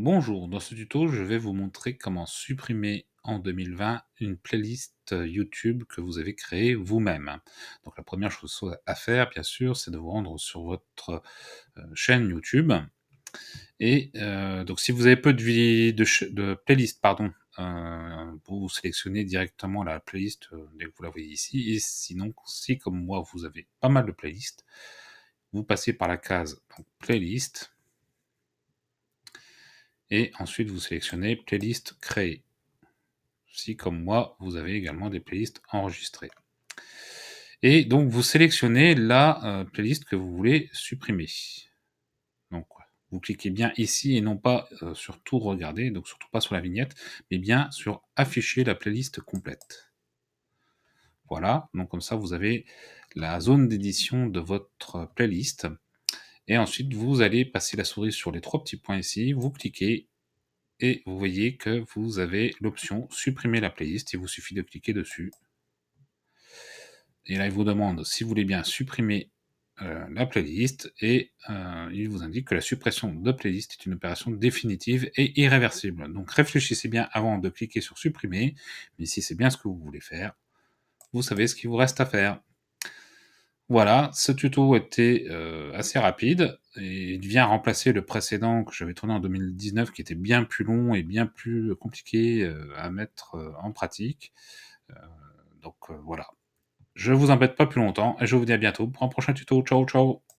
Bonjour, dans ce tuto, je vais vous montrer comment supprimer en 2020 une playlist euh, YouTube que vous avez créée vous-même. Donc la première chose à faire, bien sûr, c'est de vous rendre sur votre euh, chaîne YouTube. Et euh, donc si vous avez peu de, de, de playlist, pardon, vous sélectionnez directement la playlist dès que vous la voyez ici. Et sinon, si comme moi, vous avez pas mal de playlists, vous passez par la case playlist et ensuite vous sélectionnez playlist créée. Si comme moi, vous avez également des playlists enregistrées. Et donc vous sélectionnez la euh, playlist que vous voulez supprimer. Donc vous cliquez bien ici et non pas euh, sur tout regarder, donc surtout pas sur la vignette, mais bien sur afficher la playlist complète. Voilà, donc comme ça vous avez la zone d'édition de votre playlist et ensuite, vous allez passer la souris sur les trois petits points ici, vous cliquez et vous voyez que vous avez l'option supprimer la playlist. Il vous suffit de cliquer dessus. Et là, il vous demande si vous voulez bien supprimer euh, la playlist et euh, il vous indique que la suppression de playlist est une opération définitive et irréversible. Donc réfléchissez bien avant de cliquer sur supprimer, mais si c'est bien ce que vous voulez faire, vous savez ce qu'il vous reste à faire. Voilà, ce tuto était euh, assez rapide et il vient remplacer le précédent que j'avais tourné en 2019 qui était bien plus long et bien plus compliqué euh, à mettre euh, en pratique. donc voilà. Je vous embête pas plus longtemps et je vous dis à bientôt pour un prochain tuto. Ciao ciao